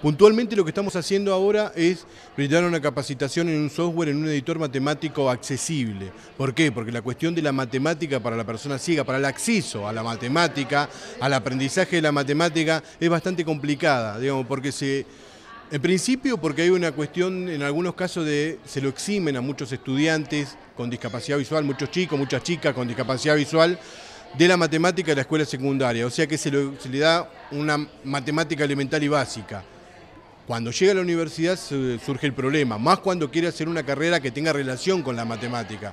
Puntualmente lo que estamos haciendo ahora es brindar una capacitación en un software, en un editor matemático accesible. ¿Por qué? Porque la cuestión de la matemática para la persona ciega, para el acceso a la matemática, al aprendizaje de la matemática, es bastante complicada, digamos, porque se en principio porque hay una cuestión en algunos casos de se lo eximen a muchos estudiantes con discapacidad visual, muchos chicos, muchas chicas con discapacidad visual de la matemática de la escuela secundaria, o sea que se, le da una matemática elemental y básica. Cuando llega a la universidad surge el problema, más cuando quiere hacer una carrera que tenga relación con la matemática.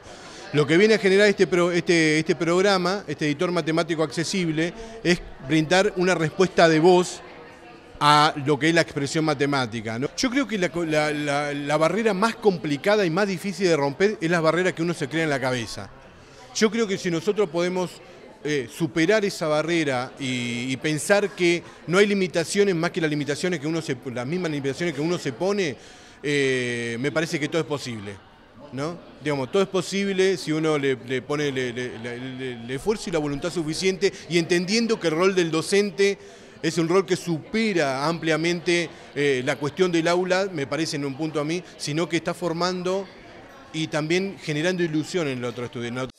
Lo que viene a generar este, este, este programa, este editor matemático accesible, es brindar una respuesta de voz a lo que es la expresión matemática. Yo creo que la, barrera más complicada y más difícil de romper es la barrera que uno se crea en la cabeza. Yo creo que si nosotros podemos eh, superar esa barrera y, pensar que no hay limitaciones más que las limitaciones que uno se, las mismas limitaciones que uno se pone, eh, me parece que todo es posible. ¿No? Digamos, todo es posible si uno le, pone el esfuerzo y la voluntad suficiente y entendiendo que el rol del docente es un rol que supera ampliamente eh, la cuestión del aula, me parece en un punto a mí, sino que está formando y también generando ilusión en el otro estudiante.